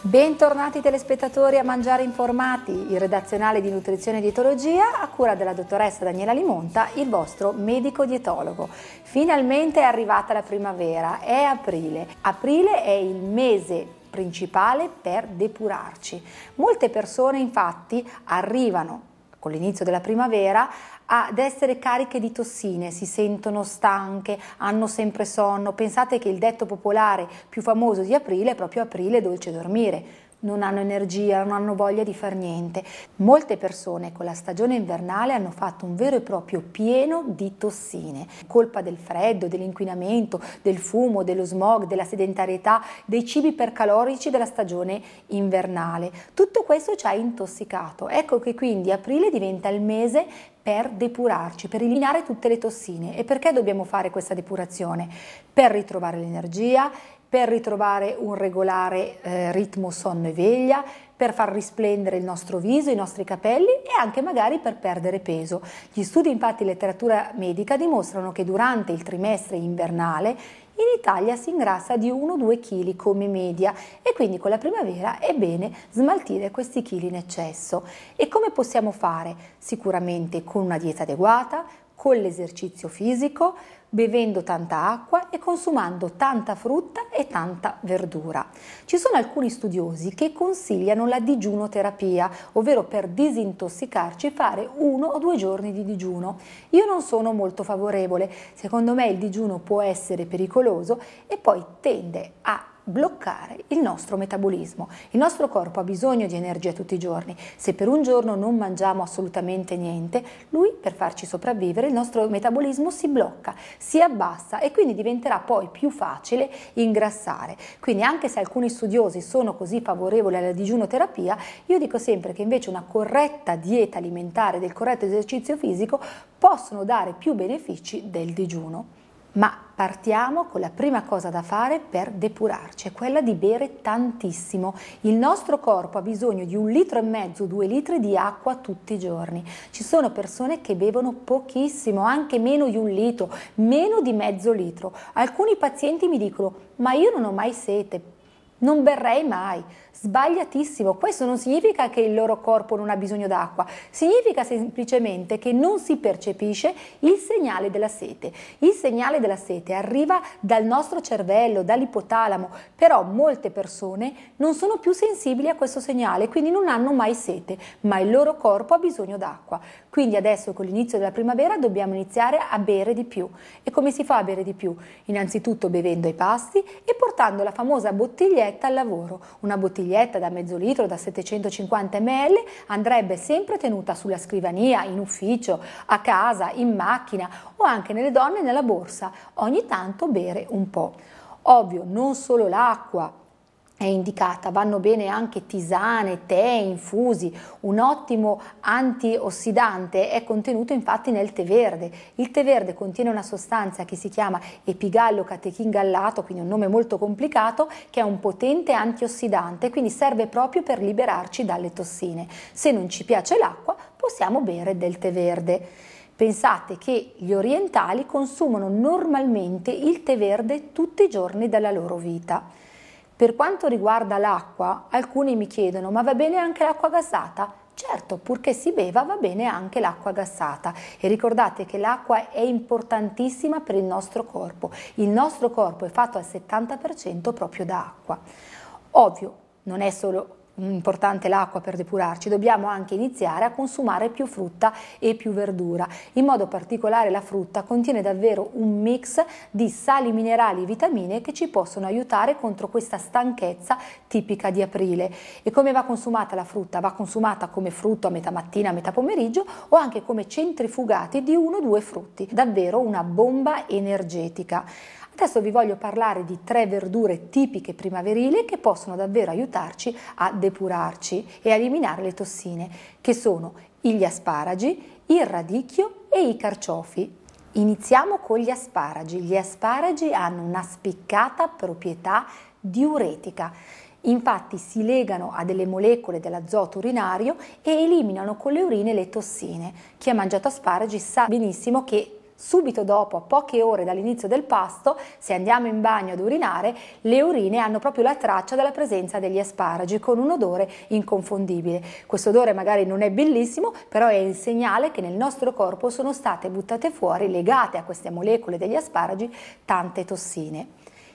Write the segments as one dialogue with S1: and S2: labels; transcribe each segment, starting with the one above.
S1: Bentornati telespettatori a Mangiare Informati, il redazionale di nutrizione e dietologia a cura della dottoressa Daniela Limonta, il vostro medico dietologo. Finalmente è arrivata la primavera, è aprile. Aprile è il mese principale per depurarci. Molte persone infatti arrivano con l'inizio della primavera ad essere cariche di tossine, si sentono stanche, hanno sempre sonno. Pensate che il detto popolare più famoso di aprile è proprio aprile dolce dormire non hanno energia, non hanno voglia di far niente. Molte persone con la stagione invernale hanno fatto un vero e proprio pieno di tossine, colpa del freddo, dell'inquinamento, del fumo, dello smog, della sedentarietà, dei cibi percalorici della stagione invernale. Tutto questo ci ha intossicato. Ecco che quindi aprile diventa il mese per depurarci, per eliminare tutte le tossine. E perché dobbiamo fare questa depurazione? Per ritrovare l'energia per ritrovare un regolare eh, ritmo sonno e veglia, per far risplendere il nostro viso, i nostri capelli e anche magari per perdere peso. Gli studi infatti in letteratura medica dimostrano che durante il trimestre invernale in Italia si ingrassa di 1-2 kg come media e quindi con la primavera è bene smaltire questi chili in eccesso. E come possiamo fare? Sicuramente con una dieta adeguata, con l'esercizio fisico, bevendo tanta acqua e consumando tanta frutta e tanta verdura. Ci sono alcuni studiosi che consigliano la digiunoterapia, ovvero per disintossicarci fare uno o due giorni di digiuno. Io non sono molto favorevole, secondo me il digiuno può essere pericoloso e poi tende a bloccare il nostro metabolismo. Il nostro corpo ha bisogno di energia tutti i giorni. Se per un giorno non mangiamo assolutamente niente, lui per farci sopravvivere il nostro metabolismo si blocca, si abbassa e quindi diventerà poi più facile ingrassare. Quindi anche se alcuni studiosi sono così favorevoli alla digiunoterapia, io dico sempre che invece una corretta dieta alimentare, del corretto esercizio fisico possono dare più benefici del digiuno ma partiamo con la prima cosa da fare per depurarci, è quella di bere tantissimo. Il nostro corpo ha bisogno di un litro e mezzo, due litri di acqua tutti i giorni. Ci sono persone che bevono pochissimo, anche meno di un litro, meno di mezzo litro. Alcuni pazienti mi dicono, ma io non ho mai sete, non berrei mai. Sbagliatissimo, questo non significa che il loro corpo non ha bisogno d'acqua, significa semplicemente che non si percepisce il segnale della sete. Il segnale della sete arriva dal nostro cervello, dall'ipotalamo, però molte persone non sono più sensibili a questo segnale, quindi non hanno mai sete, ma il loro corpo ha bisogno d'acqua. Quindi adesso con l'inizio della primavera dobbiamo iniziare a bere di più. E come si fa a bere di più? Innanzitutto bevendo ai pasti e portando la famosa bottiglietta al lavoro, una bottiglietta bottiglietta da mezzo litro, da 750 ml, andrebbe sempre tenuta sulla scrivania, in ufficio, a casa, in macchina o anche nelle donne nella borsa. Ogni tanto bere un po'. Ovvio, non solo l'acqua, è indicata, vanno bene anche tisane, tè, infusi, un ottimo antiossidante è contenuto infatti nel tè verde. Il tè verde contiene una sostanza che si chiama epigallo catechin gallato, quindi un nome molto complicato, che è un potente antiossidante, quindi serve proprio per liberarci dalle tossine. Se non ci piace l'acqua, possiamo bere del tè verde. Pensate che gli orientali consumano normalmente il tè verde tutti i giorni della loro vita. Per quanto riguarda l'acqua, alcuni mi chiedono ma va bene anche l'acqua gassata? Certo, purché si beva va bene anche l'acqua gassata e ricordate che l'acqua è importantissima per il nostro corpo. Il nostro corpo è fatto al 70% proprio da acqua. Ovvio, non è solo importante l'acqua per depurarci, dobbiamo anche iniziare a consumare più frutta e più verdura. In modo particolare la frutta contiene davvero un mix di sali minerali e vitamine che ci possono aiutare contro questa stanchezza tipica di aprile. E come va consumata la frutta? Va consumata come frutto a metà mattina, a metà pomeriggio o anche come centrifugati di uno o due frutti. Davvero una bomba energetica. Adesso vi voglio parlare di tre verdure tipiche primaverili che possono davvero aiutarci a depurare depurarci e eliminare le tossine, che sono gli asparagi, il radicchio e i carciofi. Iniziamo con gli asparagi. Gli asparagi hanno una spiccata proprietà diuretica. Infatti si legano a delle molecole dell'azoto urinario e eliminano con le urine le tossine. Chi ha mangiato asparagi sa benissimo che subito dopo, a poche ore dall'inizio del pasto, se andiamo in bagno ad urinare, le urine hanno proprio la traccia della presenza degli asparagi con un odore inconfondibile. Questo odore magari non è bellissimo, però è il segnale che nel nostro corpo sono state buttate fuori, legate a queste molecole degli asparagi, tante tossine.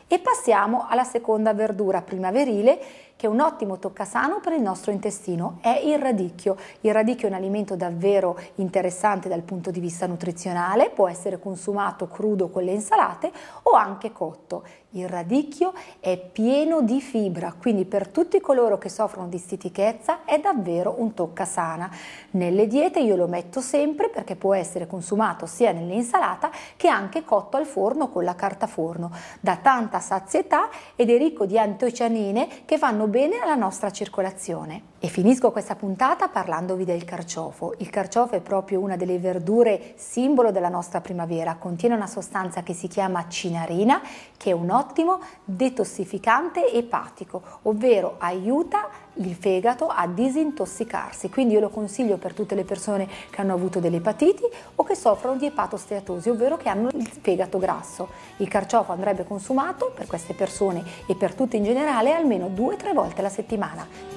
S1: E passiamo alla seconda verdura primaverile che è un ottimo toccasano per il nostro intestino, è il radicchio. Il radicchio è un alimento davvero interessante dal punto di vista nutrizionale, può essere consumato crudo con le insalate o anche cotto. Il radicchio è pieno di fibra, quindi per tutti coloro che soffrono di stitichezza è davvero un toccasana. Nelle diete io lo metto sempre perché può essere consumato sia nell'insalata che anche cotto al forno con la carta forno. Da tante tanta sazietà ed è ricco di antocianine che fanno bene alla nostra circolazione. E finisco questa puntata parlandovi del carciofo. Il carciofo è proprio una delle verdure simbolo della nostra primavera, contiene una sostanza che si chiama cinarina che è un ottimo detossificante epatico, ovvero aiuta il fegato a disintossicarsi, quindi io lo consiglio per tutte le persone che hanno avuto delle epatiti o che soffrono di epatosteatosi, ovvero che hanno il fegato grasso. Il carciofo andrebbe consumato per queste persone e per tutti in generale almeno due o tre volte alla settimana.